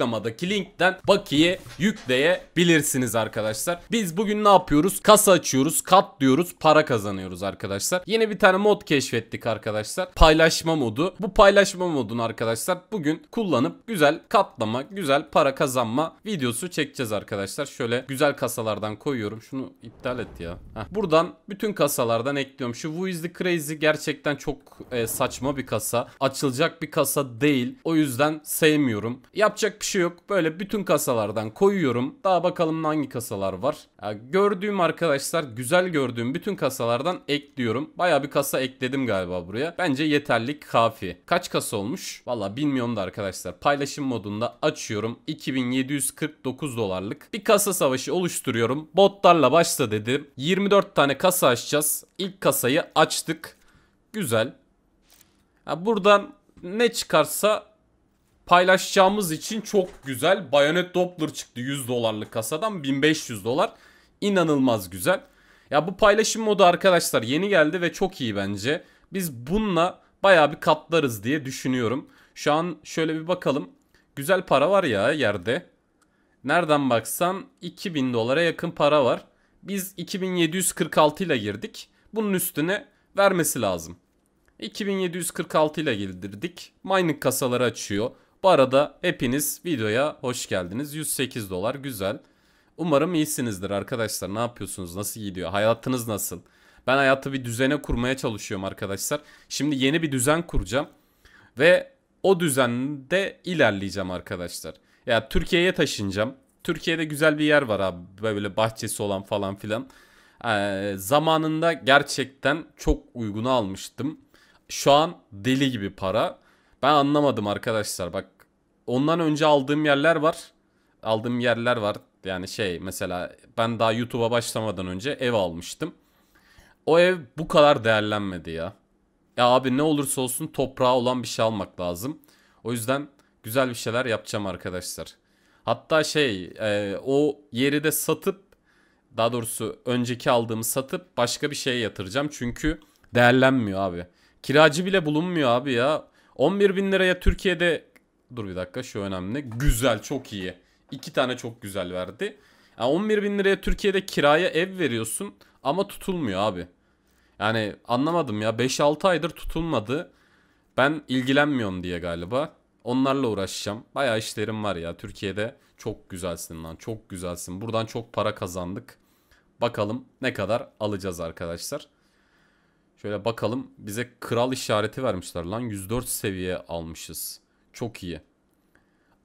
açıklamadaki linkten bakiye yükleyebilirsiniz arkadaşlar. Biz bugün ne yapıyoruz? Kasa açıyoruz, katlıyoruz, para kazanıyoruz arkadaşlar. Yeni bir tane mod keşfettik arkadaşlar. Paylaşma modu. Bu paylaşma modunu arkadaşlar bugün kullanıp güzel katlama, güzel para kazanma videosu çekeceğiz arkadaşlar. Şöyle güzel kasalardan koyuyorum. Şunu iptal et ya. Heh. Buradan bütün kasalardan ekliyorum. Şu Who is the Crazy gerçekten çok e, saçma bir kasa. Açılacak bir kasa değil. O yüzden sevmiyorum. Yapacak bir şey şey yok. Böyle bütün kasalardan koyuyorum. Daha bakalım hangi kasalar var. Ya gördüğüm arkadaşlar güzel gördüğüm bütün kasalardan ekliyorum. Baya bir kasa ekledim galiba buraya. Bence yeterli kafi. Kaç kasa olmuş? Valla bilmiyorum da arkadaşlar. Paylaşım modunda açıyorum. 2749 dolarlık bir kasa savaşı oluşturuyorum. Botlarla başla dedim. 24 tane kasa açacağız. İlk kasayı açtık. Güzel. Ha buradan ne çıkarsa paylaşacağımız için çok güzel. Bayonet Doppler çıktı 100 dolarlık kasadan 1500 dolar. İnanılmaz güzel. Ya bu paylaşım modu arkadaşlar yeni geldi ve çok iyi bence. Biz bununla baya bir katlarız diye düşünüyorum. Şu an şöyle bir bakalım. Güzel para var ya yerde. Nereden baksan 2000 dolara yakın para var. Biz 2746 ile girdik. Bunun üstüne vermesi lazım. 2746 ile girdirdik Mining kasaları açıyor. Bu arada hepiniz videoya hoş geldiniz. 108 dolar güzel. Umarım iyisinizdir arkadaşlar. Ne yapıyorsunuz? Nasıl gidiyor? Hayatınız nasıl? Ben hayatı bir düzene kurmaya çalışıyorum arkadaşlar. Şimdi yeni bir düzen kuracağım. Ve o düzende ilerleyeceğim arkadaşlar. Ya yani Türkiye'ye taşınacağım. Türkiye'de güzel bir yer var abi. Böyle bahçesi olan falan filan. Ee, zamanında gerçekten çok uygun almıştım. Şu an deli gibi para. Ben anlamadım arkadaşlar bak. Ondan önce aldığım yerler var. Aldığım yerler var. Yani şey mesela ben daha YouTube'a başlamadan önce ev almıştım. O ev bu kadar değerlenmedi ya. Ya abi ne olursa olsun toprağa olan bir şey almak lazım. O yüzden güzel bir şeyler yapacağım arkadaşlar. Hatta şey e, o yeri de satıp daha doğrusu önceki aldığımı satıp başka bir şeye yatıracağım. Çünkü değerlenmiyor abi. Kiracı bile bulunmuyor abi ya. 11 bin liraya Türkiye'de dur bir dakika şu önemli. Güzel çok iyi. iki tane çok güzel verdi. Yani 11 bin liraya Türkiye'de kiraya ev veriyorsun ama tutulmuyor abi. Yani anlamadım ya 5-6 aydır tutulmadı. Ben ilgilenmiyorum diye galiba. Onlarla uğraşacağım. baya işlerim var ya. Türkiye'de çok güzelsin lan. Çok güzelsin. Buradan çok para kazandık. Bakalım ne kadar alacağız arkadaşlar. Şöyle bakalım. Bize kral işareti vermişler lan. 104 seviye almışız. Çok iyi.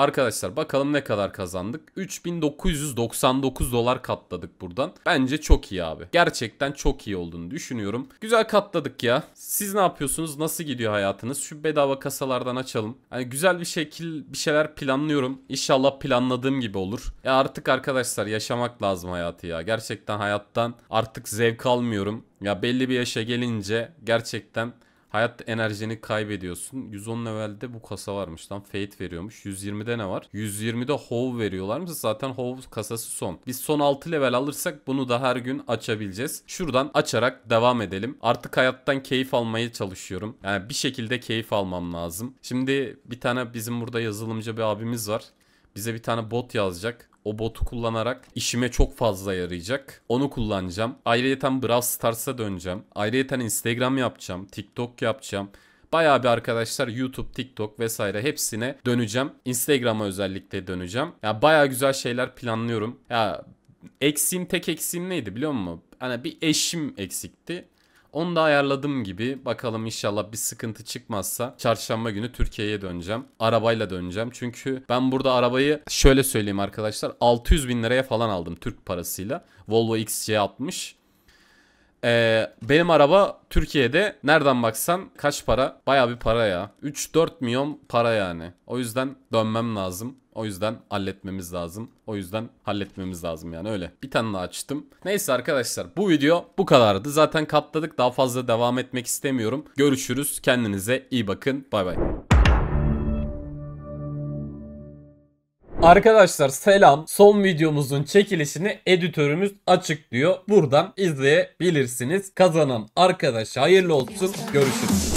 Arkadaşlar bakalım ne kadar kazandık. 3999 dolar katladık buradan. Bence çok iyi abi. Gerçekten çok iyi olduğunu düşünüyorum. Güzel katladık ya. Siz ne yapıyorsunuz? Nasıl gidiyor hayatınız? Şu bedava kasalardan açalım. Hani güzel bir şekil bir şeyler planlıyorum. İnşallah planladığım gibi olur. Ya artık arkadaşlar yaşamak lazım hayatı ya. Gerçekten hayattan artık zevk almıyorum. Ya belli bir yaşa gelince gerçekten Hayat enerjini kaybediyorsun. 110 levelde bu kasa varmış lan. Fate veriyormuş. 120'de ne var? 120'de Hov veriyorlarmış. Zaten Hov kasası son. Biz son 6 level alırsak bunu da her gün açabileceğiz. Şuradan açarak devam edelim. Artık hayattan keyif almaya çalışıyorum. Yani bir şekilde keyif almam lazım. Şimdi bir tane bizim burada yazılımcı bir abimiz var bize bir tane bot yazacak. O botu kullanarak işime çok fazla yarayacak. Onu kullanacağım. Ayrıyeten Brawl Stars'a döneceğim. Ayrıyeten Instagram yapacağım. TikTok yapacağım. Bayağı bir arkadaşlar YouTube, TikTok vesaire hepsine döneceğim. Instagram'a özellikle döneceğim. Ya bayağı güzel şeyler planlıyorum. Ya eksiğim tek eksiğim neydi biliyor musun? Hani bir eşim eksikti. Onu da ayarladım gibi. Bakalım inşallah bir sıkıntı çıkmazsa çarşamba günü Türkiye'ye döneceğim. Arabayla döneceğim. Çünkü ben burada arabayı şöyle söyleyeyim arkadaşlar. 600 bin liraya falan aldım Türk parasıyla. Volvo XC60. Ee, benim araba Türkiye'de nereden baksan kaç para? Baya bir para ya. 3-4 milyon para yani. O yüzden dönmem lazım. O yüzden halletmemiz lazım. O yüzden halletmemiz lazım yani öyle. Bir tane daha açtım. Neyse arkadaşlar bu video bu kadardı. Zaten katladık. Daha fazla devam etmek istemiyorum. Görüşürüz. Kendinize iyi bakın. Bay bay. Arkadaşlar selam. Son videomuzun çekilişini editörümüz açıklıyor. Buradan izleyebilirsiniz. Kazanan arkadaşa hayırlı olsun. Görüşürüz.